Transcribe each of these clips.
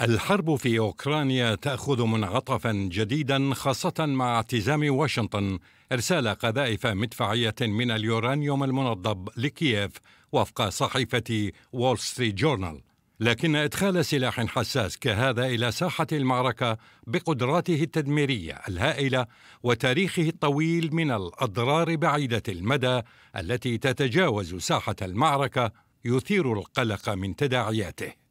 الحرب في اوكرانيا تاخذ منعطفا جديدا خاصه مع التزام واشنطن ارسال قذائف مدفعيه من اليورانيوم المنضب لكييف وفق صحيفه وول ستريت جورنال لكن ادخال سلاح حساس كهذا الى ساحه المعركه بقدراته التدميريه الهائله وتاريخه الطويل من الاضرار بعيده المدى التي تتجاوز ساحه المعركه يثير القلق من تداعياته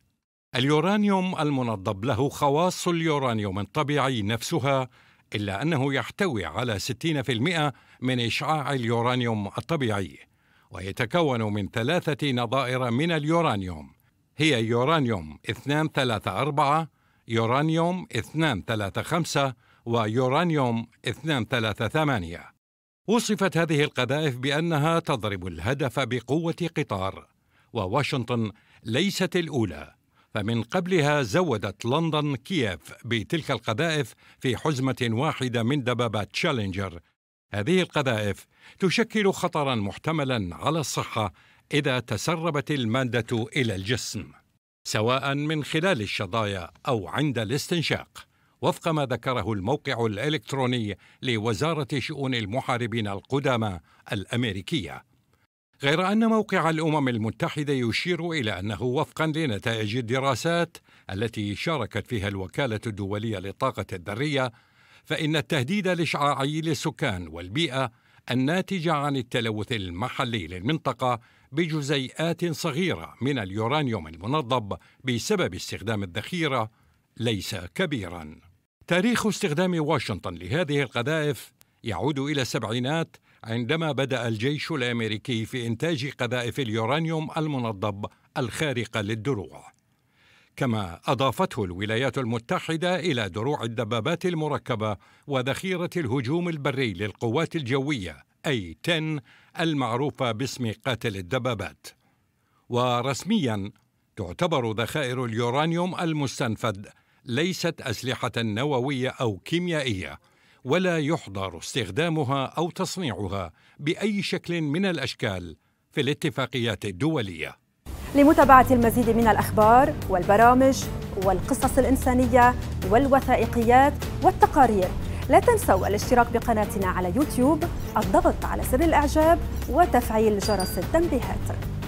اليورانيوم المنضب له خواص اليورانيوم الطبيعي نفسها إلا أنه يحتوي على 60% من إشعاع اليورانيوم الطبيعي ويتكون من ثلاثة نظائر من اليورانيوم هي يورانيوم 234 يورانيوم 235 ويورانيوم 238 وصفت هذه القذائف بأنها تضرب الهدف بقوة قطار وواشنطن ليست الأولى فمن قبلها زودت لندن كييف بتلك القذائف في حزمة واحدة من دبابات تشالنجر هذه القذائف تشكل خطرا محتملا على الصحة إذا تسربت المادة إلى الجسم سواء من خلال الشظايا أو عند الاستنشاق وفق ما ذكره الموقع الإلكتروني لوزارة شؤون المحاربين القدامى الأمريكية غير أن موقع الأمم المتحدة يشير إلى أنه وفقا لنتائج الدراسات التي شاركت فيها الوكالة الدولية للطاقة الذرية فإن التهديد الإشعاعي للسكان والبيئة الناتج عن التلوث المحلي للمنطقة بجزيئات صغيرة من اليورانيوم المنضب بسبب استخدام الذخيرة ليس كبيرا. تاريخ استخدام واشنطن لهذه القذائف يعود إلى السبعينات عندما بدأ الجيش الأمريكي في إنتاج قذائف اليورانيوم المنضب الخارقة للدروع كما أضافته الولايات المتحدة إلى دروع الدبابات المركبة وذخيرة الهجوم البري للقوات الجوية أي 10 المعروفة باسم قاتل الدبابات ورسميا تعتبر ذخائر اليورانيوم المستنفد ليست أسلحة نووية أو كيميائية ولا يحظر استخدامها او تصنيعها باي شكل من الاشكال في الاتفاقيات الدوليه. لمتابعه المزيد من الاخبار والبرامج والقصص الانسانيه والوثائقيات والتقارير لا تنسوا الاشتراك بقناتنا على يوتيوب الضغط على زر الاعجاب وتفعيل جرس التنبيهات